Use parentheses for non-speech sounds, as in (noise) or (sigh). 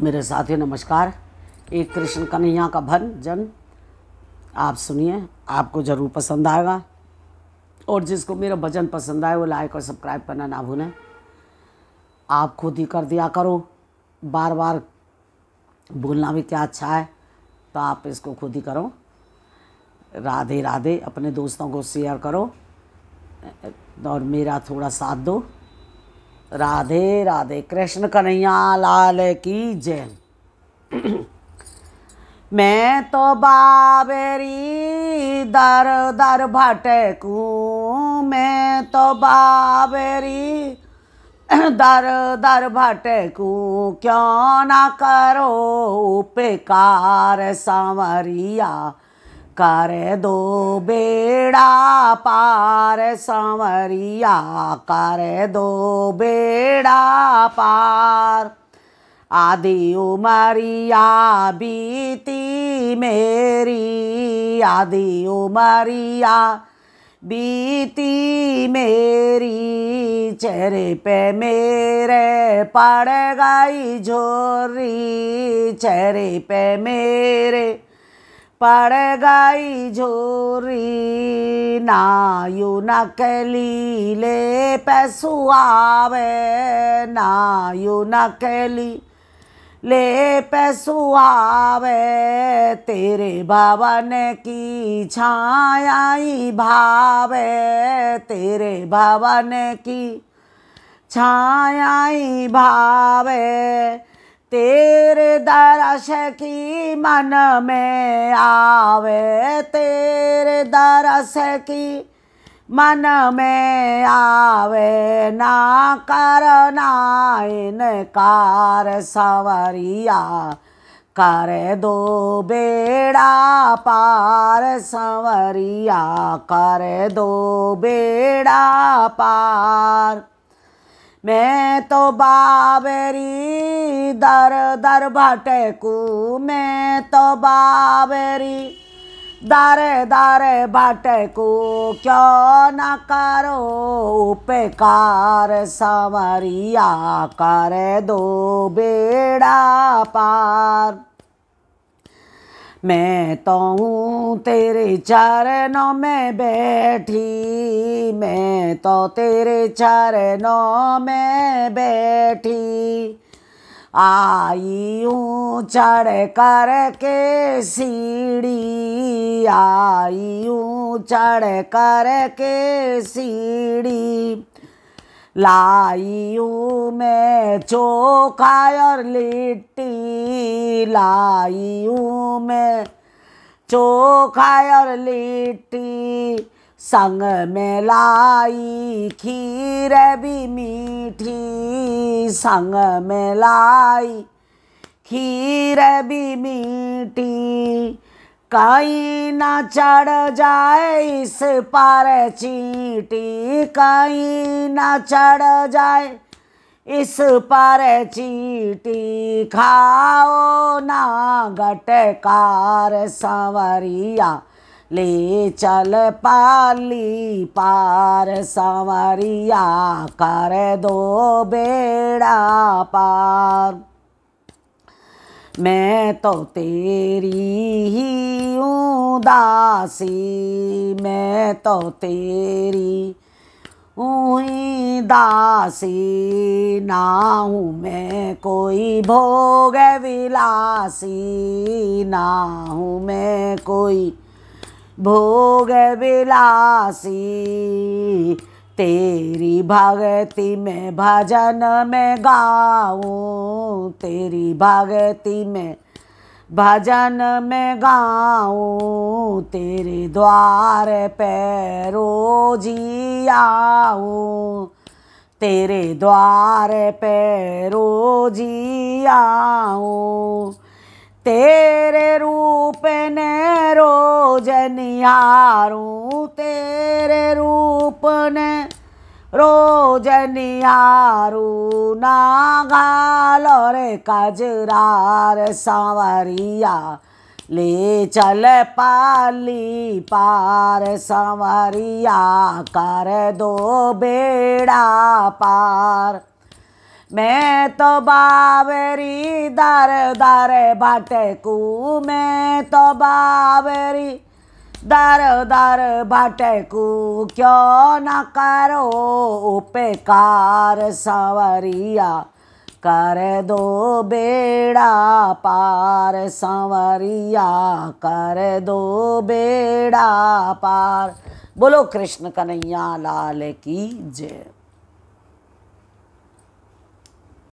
मेरे साथियों नमस्कार एक कृष्ण कन्हैया का भन जन आप सुनिए आपको ज़रूर पसंद आएगा और जिसको मेरा भजन पसंद आए वो लाइक और सब्सक्राइब करना ना भूलें आप खुद ही कर दिया करो बार बार बोलना भी क्या अच्छा है तो आप इसको खुद ही करो राधे राधे अपने दोस्तों को शेयर करो और मेरा थोड़ा साथ दो राधे राधे कृष्ण कन्हैया लाल की जय (clears throat) मैं तो बाबेरी दर दर भटकू मैं तो बाबेरी (clears throat) दर दर भटकू क्यों ना करो उपकार सांवरिया कर दो बेड़ा पार सवरिया कर दो बेड़ा पार आदि उमरिया बीती मेरी आदि उमरिया बीती मेरी चेहरे पे मेरे पड़ गई झोरी चेहरे पे मेरे पड़ गई झोरी नायु न ले पैसुआवे नायु न ले पैसुआवे तेरे बाबा ने की छायाई भावे तेरे बाबा ने की छायाई भावे तेरे दरस की मन में आवे तेरे दरस की मन में आवे ना करना इनकार सवरिया कर दो बेड़ा पार सवरिया कर दो बेड़ा पार मैं तो बाबेरी दर दर भटकू मैं तो बाबेरी दर दर भटकू क्यों न करो उपकार समरिया कर दो बेड़ा पार मैं तो हूँ तेरे चरणों में बैठी मैं तो तेरे चरणों में बैठी आई हूँ चढ़ कर के सीढ़ी आई हूँ चढ़ कर के सीढ़ी लाइयो मैं चोखा और लिट्टी लाइयो मैं चोखा और लिट्टी संग में लाई खीर भी मीठी संग में लाई खीर भी मीठी कहीं ना चढ़ जाए इस पार चींटी कहीं ना चढ़ जाए इस पार चींटी खाओ ना गटकार सवरिया ले चल पाली पार संवरिया कर दो बेड़ा पार मैं तो तेरी ही उदासी मैं तो तेरी हुई दासी ना हूँ मैं कोई भोग विलासी ना हूँ मैं कोई भोग विलासी तेरी भागती में भजन में गाऊं तेरी भागती में भजन में गाऊं तेरे द्वार पे रोजी आऊं तेरे द्वार पे रोजी आऊं तेरे रूप ने रोज निहारूँ तेरे રોજનિયારુ ના ગાલો રે કાજરાર સાવરિયા ले चल पाली पार संवरिया कर दो बेड़ा पार मैं तो बावरी दर दर कू मैं तो बावरी दर दर को क्यों न करो उपकार सवरिया कर दो बेड़ा पार संवरिया कर दो बेड़ा पार बोलो कृष्ण कन्हैया लाल की जय